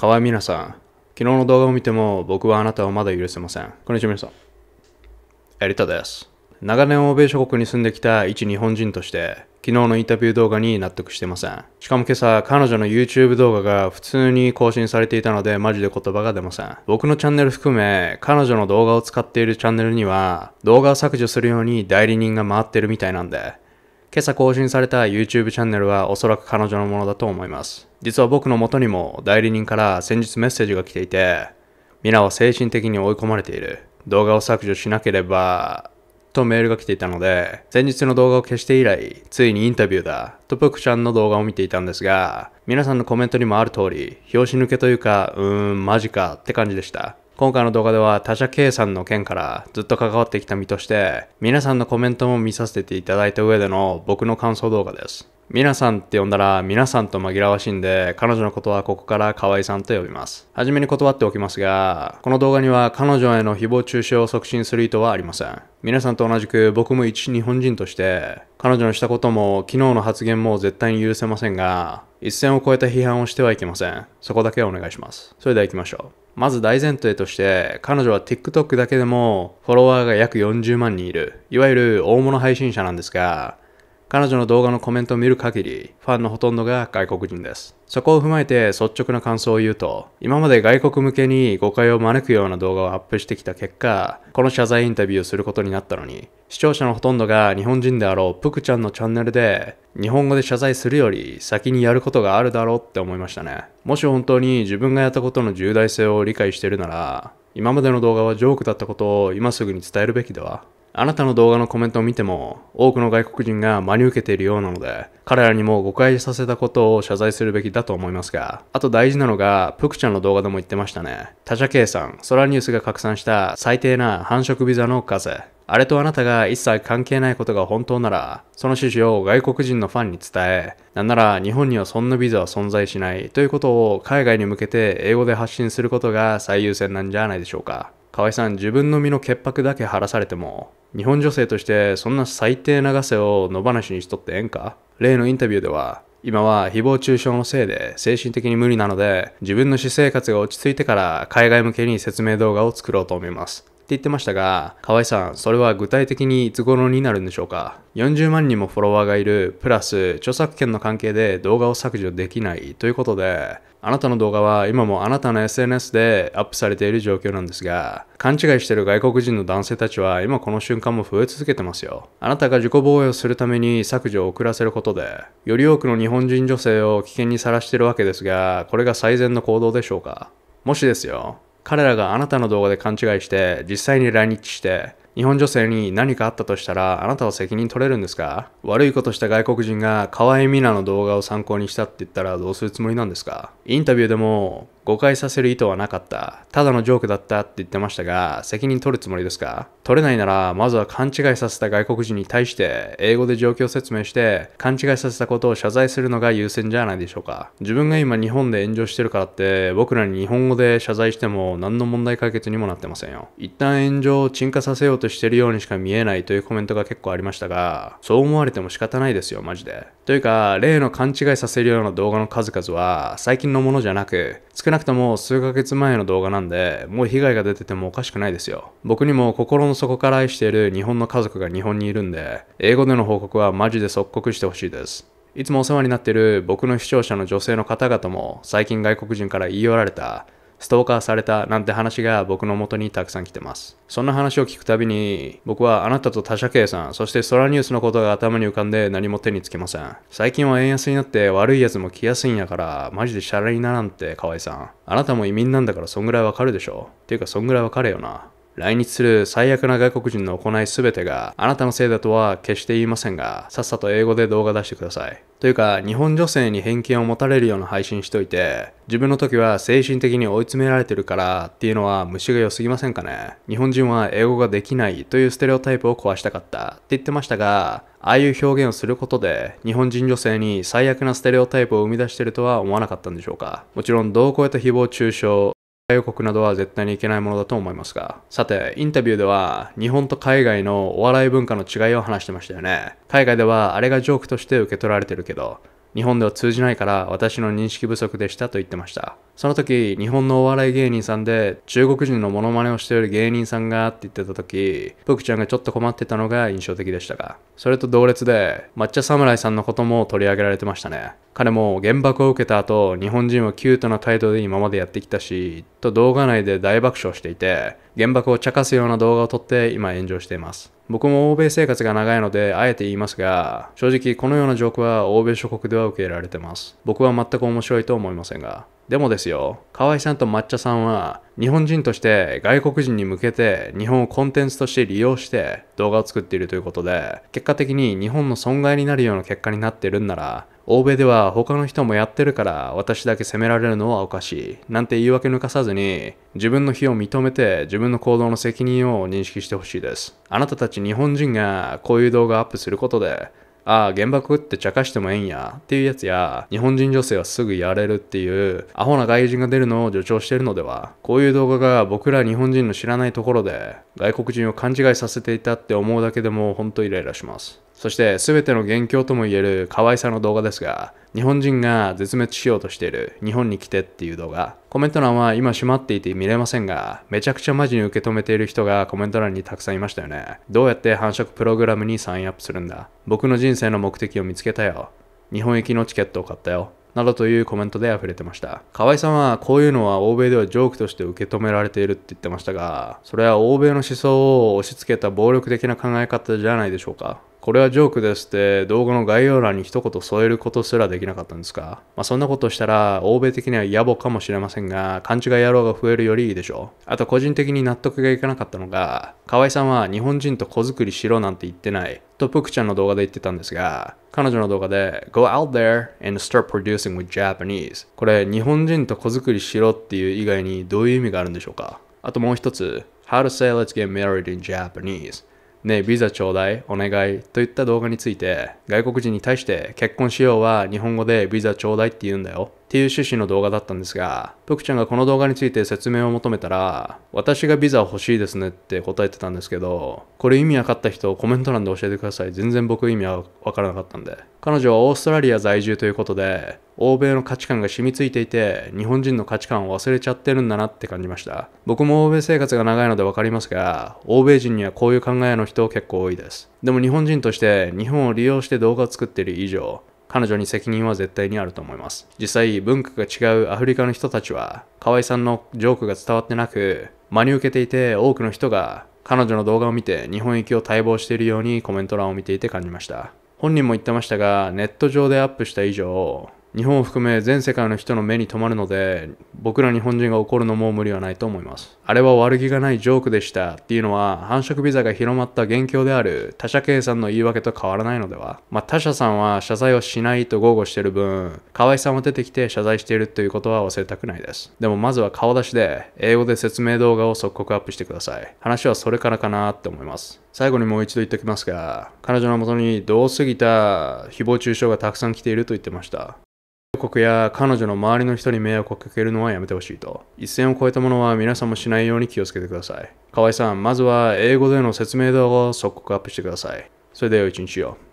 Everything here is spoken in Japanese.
河合皆さん、昨日の動画を見ても僕はあなたをまだ許せません。こんにちは皆さん。エリタです。長年欧米諸国に住んできた一日本人として、昨日のインタビュー動画に納得してません。しかも今朝、彼女の YouTube 動画が普通に更新されていたので、マジで言葉が出ません。僕のチャンネル含め、彼女の動画を使っているチャンネルには、動画を削除するように代理人が回ってるみたいなんで、今朝更新された YouTube チャンネルはおそらく彼女のものだと思います。実は僕の元にも代理人から先日メッセージが来ていて、皆は精神的に追い込まれている。動画を削除しなければ、とメールが来ていたので、先日の動画を消して以来、ついにインタビューだ、とぷくちゃんの動画を見ていたんですが、皆さんのコメントにもある通り、拍子抜けというか、うーん、マジかって感じでした。今回の動画では他者計算の件からずっと関わってきた身として、皆さんのコメントも見させていただいた上での僕の感想動画です。皆さんって呼んだら皆さんと紛らわしいんで、彼女のことはここから河合さんと呼びます。はじめに断っておきますが、この動画には彼女への誹謗中傷を促進する意図はありません。皆さんと同じく僕も一日本人として、彼女のしたことも昨日の発言も絶対に許せませんが、一線を越えた批判をしてはいけません。そこだけお願いします。それでは行きましょう。まず大前提として彼女は TikTok だけでもフォロワーが約40万人いるいわゆる大物配信者なんですが彼女の動画のコメントを見る限り、ファンのほとんどが外国人です。そこを踏まえて率直な感想を言うと、今まで外国向けに誤解を招くような動画をアップしてきた結果、この謝罪インタビューをすることになったのに、視聴者のほとんどが日本人であろうプクちゃんのチャンネルで、日本語で謝罪するより先にやることがあるだろうって思いましたね。もし本当に自分がやったことの重大性を理解してるなら、今までの動画はジョークだったことを今すぐに伝えるべきではあなたの動画のコメントを見ても、多くの外国人が真に受けているようなので、彼らにも誤解させたことを謝罪するべきだと思いますが、あと大事なのが、プクちゃんの動画でも言ってましたね。他社計算、ソラニュースが拡散した最低な繁殖ビザの数。あれとあなたが一切関係ないことが本当なら、その趣旨を外国人のファンに伝え、なんなら日本にはそんなビザは存在しないということを海外に向けて英語で発信することが最優先なんじゃないでしょうか。河合さん、自分の身の潔白だけ晴らされても、日本女性としてそんな最低なガを野放しにしとってええんか例のインタビューでは今は誹謗中傷のせいで精神的に無理なので自分の私生活が落ち着いてから海外向けに説明動画を作ろうと思います言ってましたが、河合さん、それは具体的にいつ頃になるんでしょうか ?40 万人もフォロワーがいる、プラス著作権の関係で動画を削除できないということで、あなたの動画は今もあなたの SNS でアップされている状況なんですが、勘違いしてる外国人の男性たちは今この瞬間も増え続けてますよ。あなたが自己防衛をするために削除を遅らせることで、より多くの日本人女性を危険にさらしてるわけですが、これが最善の行動でしょうかもしですよ、彼らがあなたの動画で勘違いして、実際に来日して、日本女性に何かあったとしたら、あなたは責任取れるんですか悪いことした外国人が河合美奈の動画を参考にしたって言ったらどうするつもりなんですかインタビューでも、誤解させる意図はなかった。ただのジョークだったって言ってましたが、責任取るつもりですか取れないなら、まずは勘違いさせた外国人に対して、英語で状況説明して、勘違いさせたことを謝罪するのが優先じゃないでしょうか。自分が今日本で炎上してるからって、僕らに日本語で謝罪しても何の問題解決にもなってませんよ。一旦炎上を沈下させようとしてるようにしか見えないというコメントが結構ありましたが、そう思われても仕方ないですよ、マジで。というか、例の勘違いさせるような動画の数々は、最近のものじゃなく、作少なくとも数ヶ月前の動画なんで、もう被害が出ててもおかしくないですよ。僕にも心の底から愛している日本の家族が日本にいるんで、英語での報告はマジで即刻してほしいです。いつもお世話になっている僕の視聴者の女性の方々も最近外国人から言い寄られたストーカーされたなんて話が僕の元にたくさん来てます。そんな話を聞くたびに、僕はあなたと他社計算、そして空ニュースのことが頭に浮かんで何も手につけません。最近は円安になって悪い奴も来やすいんやから、マジでシャラにならんって河合さん。あなたも移民なんだからそんぐらいわかるでしょ。ていうかそんぐらいわかるよな。来日する最悪な外国人の行い全てがあなたのせいだとは決して言いませんが、さっさと英語で動画出してください。というか、日本女性に偏見を持たれるような配信しといて、自分の時は精神的に追い詰められてるからっていうのは虫が良すぎませんかね。日本人は英語ができないというステレオタイプを壊したかったって言ってましたが、ああいう表現をすることで、日本人女性に最悪なステレオタイプを生み出してるとは思わなかったんでしょうか。もちろん、どうこうやった誹謗中傷、予国などは絶対にいけないものだと思いますが。さて、インタビューでは日本と海外のお笑い文化の違いを話してましたよね。海外ではあれがジョークとして受け取られてるけど、日本では通じないから私の認識不足でしたと言ってました。その時、日本のお笑い芸人さんで中国人のモノマネをしている芸人さんがって言ってた時、ぷくちゃんがちょっと困ってたのが印象的でしたが、それと同列で抹茶侍さんのことも取り上げられてましたね。彼も原爆を受けた後、日本人はキュートな態度で今までやってきたし、と動画内で大爆笑していて、原爆を茶化すような動画を撮って今炎上しています。僕も欧米生活が長いので、あえて言いますが、正直このようなジョークは欧米諸国では受け入れられてます。僕は全く面白いと思いませんが。でもですよ、河合さんと抹茶さんは、日本人として外国人に向けて日本をコンテンツとして利用して動画を作っているということで、結果的に日本の損害になるような結果になってるんなら、欧米では他の人もやってるから私だけ責められるのはおかしいなんて言い訳抜かさずに自分の非を認めて自分の行動の責任を認識してほしいですあなたたち日本人がこういう動画アップすることでああ、原爆って茶化してもええんやっていうやつや、日本人女性はすぐやれるっていう、アホな外人が出るのを助長してるのでは、こういう動画が僕ら日本人の知らないところで、外国人を勘違いさせていたって思うだけでも本当イライラします。そして全ての元凶ともいえる可愛さの動画ですが、日本人が絶滅しようとしている日本に来てっていう動画。コメント欄は今閉まっていて見れませんが、めちゃくちゃマジに受け止めている人がコメント欄にたくさんいましたよね。どうやって繁殖プログラムにサインアップするんだ僕の人生の目的を見つけたよ。日本行きのチケットを買ったよ。などというコメントで溢れてました。河合さんはこういうのは欧米ではジョークとして受け止められているって言ってましたが、それは欧米の思想を押し付けた暴力的な考え方じゃないでしょうか。これはジョークですって動画の概要欄に一言添えることすらできなかったんですかまあそんなことしたら欧米的には野暮かもしれませんが勘違い野郎が増えるよりいいでしょう。あと個人的に納得がいかなかったのが河合さんは日本人と子作りしろなんて言ってないとプクちゃんの動画で言ってたんですが彼女の動画で Go out there and start producing with Japanese これ日本人と子作りしろっていう以外にどういう意味があるんでしょうかあともう一つ How to say let's get married in Japanese ねえ、ビザちょうだい、お願いといった動画について、外国人に対して結婚しようは日本語でビザちょうだいって言うんだよ。っていう趣旨の動画だったんですが、ぷくちゃんがこの動画について説明を求めたら、私がビザ欲しいですねって答えてたんですけど、これ意味わかった人コメント欄で教えてください。全然僕意味はわからなかったんで。彼女はオーストラリア在住ということで、欧米の価値観が染みついていて、日本人の価値観を忘れちゃってるんだなって感じました。僕も欧米生活が長いのでわかりますが、欧米人にはこういう考えの人結構多いです。でも日本人として日本を利用して動画を作っている以上、彼女に責任は絶対にあると思います。実際、文化が違うアフリカの人たちは、河合さんのジョークが伝わってなく、真に受けていて多くの人が彼女の動画を見て日本行きを待望しているようにコメント欄を見ていて感じました。本人も言ってましたが、ネット上でアップした以上、日本を含め全世界の人の目に留まるので僕ら日本人が怒るのも無理はないと思いますあれは悪気がないジョークでしたっていうのは繁殖ビザが広まった元凶である他者計算の言い訳と変わらないのではまあ他者さんは謝罪をしないと豪語してる分河合さんは出てきて謝罪しているということは忘れたくないですでもまずは顔出しで英語で説明動画を即刻アップしてください話はそれからかなって思います最後にもう一度言っておきますが彼女のもとにどうすぎた誹謗中傷がたくさん来ていると言ってました国や彼女の周りの人に迷惑をかけるのはやめてほしいと。一線を越えたものは皆さんもしないように気をつけてください。河合さん、まずは英語での説明動画を即刻アップしてください。それでは一日を。